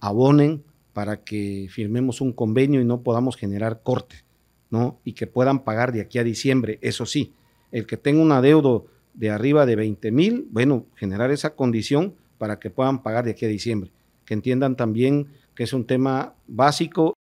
abonen para que firmemos un convenio y no podamos generar corte, ¿no? Y que puedan pagar de aquí a diciembre, eso sí. El que tenga un adeudo de arriba de 20 mil, bueno, generar esa condición para que puedan pagar de aquí a diciembre. Que entiendan también que es un tema básico